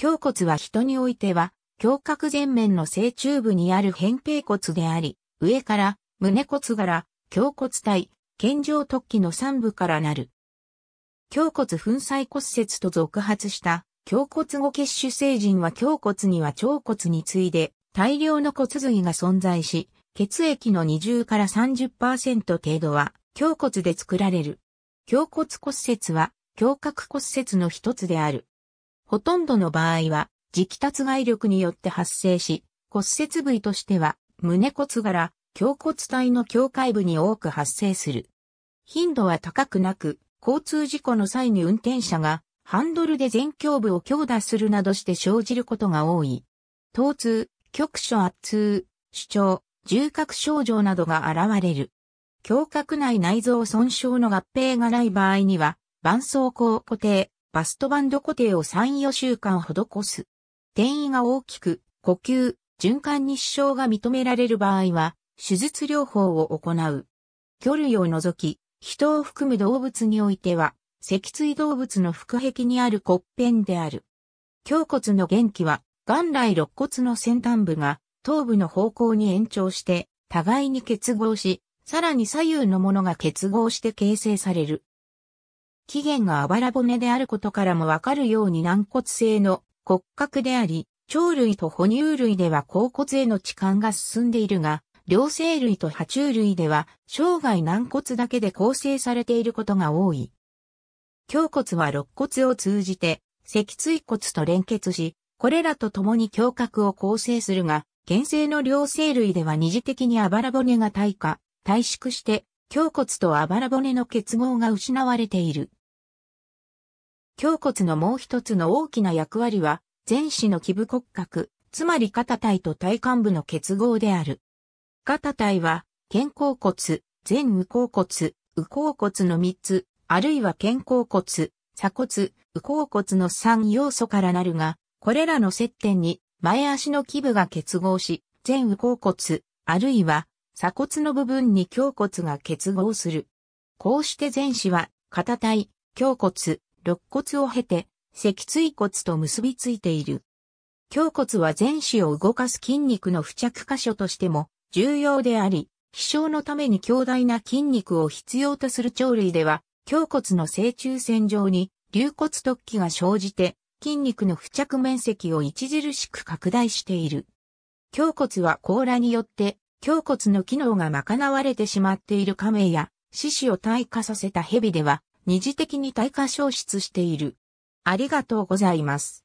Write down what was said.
胸骨は人においては、胸郭前面の正中部にある扁平骨であり、上から胸骨柄、胸骨体、健常突起の三部からなる。胸骨粉砕骨折と続発した、胸骨後血腫成人は胸骨には腸骨に次いで大量の骨髄が存在し、血液の20から30%程度は胸骨で作られる。胸骨骨折は胸郭骨折の一つである。ほとんどの場合は、磁気達外力によって発生し、骨折部位としては、胸骨柄、胸骨体の境界部に多く発生する。頻度は高くなく、交通事故の際に運転者がハンドルで前胸部を強打するなどして生じることが多い。疼痛、局所圧痛、主張、重核症状などが現れる。胸郭内内臓損傷の合併がない場合には、伴走口固定、バストバンド固定を3、4週間施す。転移が大きく、呼吸、循環に支障が認められる場合は、手術療法を行う。魚類を除き、人を含む動物においては、脊椎動物の腹壁にある骨片である。胸骨の元気は、元来肋骨の先端部が、頭部の方向に延長して、互いに結合し、さらに左右のものが結合して形成される。起源があばら骨であることからもわかるように軟骨性の骨格であり、鳥類と哺乳類では甲骨への置換が進んでいるが、両生類と爬虫類では生涯軟骨だけで構成されていることが多い。胸骨は肋骨を通じて脊椎骨と連結し、これらと共に胸郭を構成するが、原生の両生類では二次的にあばら骨が退化、退縮して胸骨とあばら骨の結合が失われている。胸骨のもう一つの大きな役割は、全肢の基部骨格、つまり肩体と体幹部の結合である。肩体は、肩甲骨、前右甲骨、右甲骨の三つ、あるいは肩甲骨、鎖骨、右甲骨の三要素からなるが、これらの接点に前足の基部が結合し、前右甲骨、あるいは鎖骨の部分に胸骨が結合する。こうして前肢は、肩体、胸骨、肋骨を経て、脊椎骨と結びついている。胸骨は前肢を動かす筋肉の付着箇所としても重要であり、飛翔のために強大な筋肉を必要とする鳥類では、胸骨の正中線上に流骨突起が生じて、筋肉の付着面積を著しく拡大している。胸骨は甲羅によって胸骨の機能が賄われてしまっている亀や、四肢を退化させた蛇では、二次的に退化消失している。ありがとうございます。